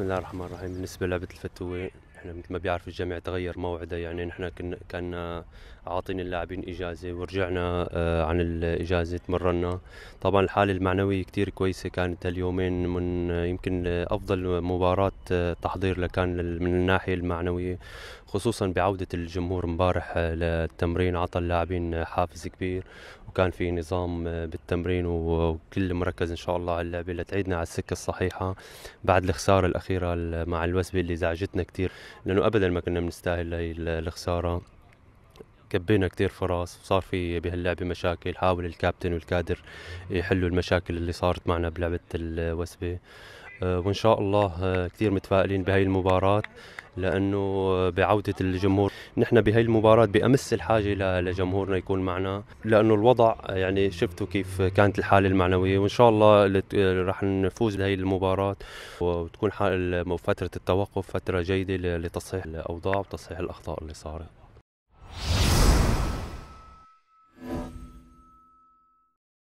بسم الله الرحمن الرحيم بالنسبه للعبه الفتوه احنا مثل ما بيعرف الجميع تغير موعده يعني نحن كنا كنا آه، عاطين اللاعبين اجازه ورجعنا آه، عن الاجازه تمرنا طبعا الحاله المعنويه كتير كويسه كانت اليومين من آه، يمكن افضل مباراه تحضير لكان من الناحية المعنوية خصوصا بعودة الجمهور امبارح آه، للتمرين عطى اللاعبين آه، حافز كبير وكان في نظام آه، بالتمرين وكل مركز ان شاء الله على اللعبه لتعيدنا على السكه الصحيحه بعد الخساره الاخيره مع الوسبي اللي زعجتنا كثير لانه ابدا ما كنا بنستاهل الخساره كبينا كثير فرص وصار في بهاللعبه مشاكل حاول الكابتن والكادر يحلوا المشاكل اللي صارت معنا بلعبه الوسبه آه، وان شاء الله آه، كثير متفائلين بهي المباراه لانه آه، بعوده الجمهور نحن بهي المباراه بامس الحاجه لجمهورنا يكون معنا لانه الوضع يعني شفتوا كيف كانت الحاله المعنويه وان شاء الله رح نفوز بهي المباراه وتكون فتره التوقف فتره جيده لتصحيح الاوضاع وتصحيح الاخطاء اللي صارت